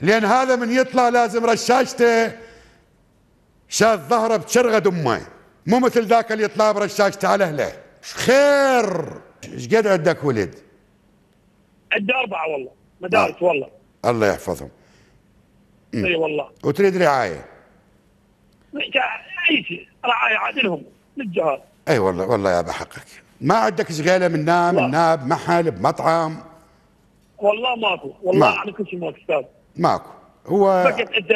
لان هذا من يطلع لازم رشاشته شاف ظهره بشرغه دمه مو مثل ذاك اللي يطلع برشاشته على اهله خير ايش قد عندك ولد؟ عندي اربعه والله مدارس والله الله يحفظهم اي والله وتريد رعايه اي شيء رعايه عادلهم للجهال اي والله والله يا بحقك ما عندك شغاله من نام من ناب محل بمطعم والله ماكو والله ما. على كل شيء ماكو استاذ معكم هو انت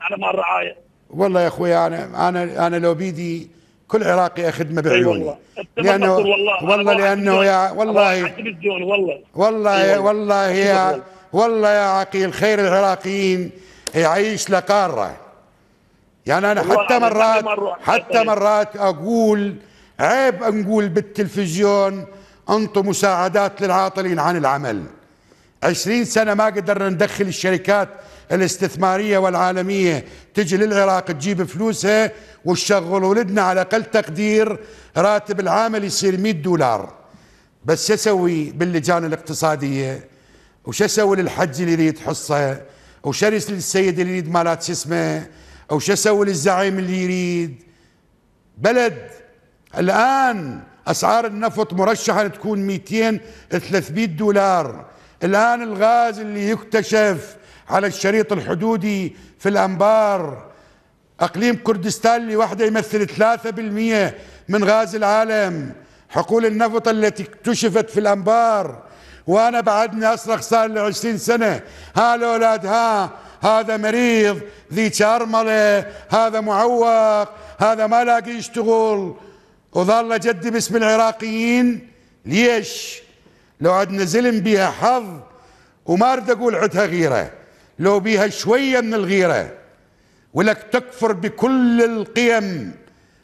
على ما الرعايه والله يا اخوي انا انا انا لو بيدي كل عراقي اخدمه بعيوني والله لانه والله والله لانه يا والله والله والله والله يا والله يا عقيل خير العراقيين يعيش لقاره يعني انا حتى مرات حتى مرات اقول عيب نقول بالتلفزيون انتم مساعدات للعاطلين عن العمل عشرين سنة ما قدرنا ندخل الشركات الاستثمارية والعالمية تجي للعراق تجيب فلوسها وتشغل ولدنا على أقل تقدير راتب العامل يصير 100 دولار بس شو أسوي باللجان الاقتصادية وش أسوي للحج اللي يريد حصة وش أرسل للسيد اللي يريد مالات شو اسمه شو أسوي للزعيم اللي يريد بلد الآن أسعار النفط مرشحة تكون 200 300 دولار الآن الغاز اللي يكتشف على الشريط الحدودي في الأنبار أقليم كردستان لوحده يمثل 3% من غاز العالم حقول النفط التي اكتشفت في الأنبار وأنا بعدني أصرخ صار لعشرين 20 سنة ها الأولاد ها هذا مريض ذي أرملة هذا معوق هذا ما لاقي يشتغل وظل جدي باسم العراقيين ليش لو عدنا زلم بيها حظ وما اريد اقول عدها غيره لو بيها شويه من الغيره ولك تكفر بكل القيم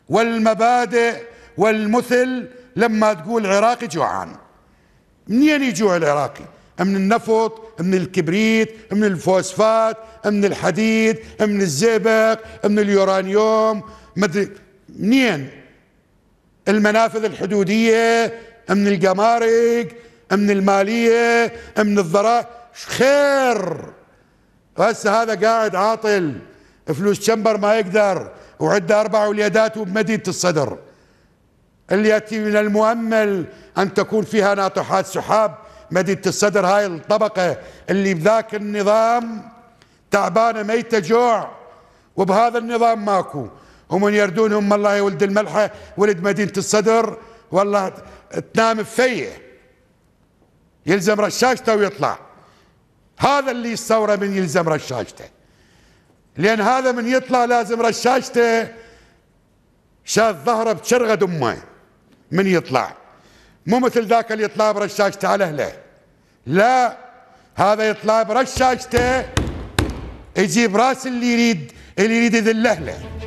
والمبادئ والمثل لما تقول عراقي جوعان منين يجوع العراقي من النفط من الكبريت من الفوسفات من الحديد من الزئبق من اليورانيوم مدري منين المنافذ الحدودية من القمارق من المالية من الضرائب خير هسه هذا قاعد عاطل فلوس شمبر ما يقدر وعنده أربع وليدات وبمدينة الصدر اللي يأتي من المؤمل أن تكون فيها ناطحات سحاب مدينة الصدر هاي الطبقة اللي بذاك النظام تعبانة ميتة جوع وبهذا النظام ماكو ومن يردون هم الله يا ولد الملحة ولد مدينة الصدر والله تنام فيه يلزم رشاشته ويطلع هذا اللي الثورة من يلزم رشاشته لأن هذا من يطلع لازم رشاشته شاذ ظهره بشرغة دمه من يطلع مو مثل ذاك اللي يطلع برشاشته على أهله لا هذا يطلع برشاشته يجيب راس اللي يريد اللي يريد يذل أهله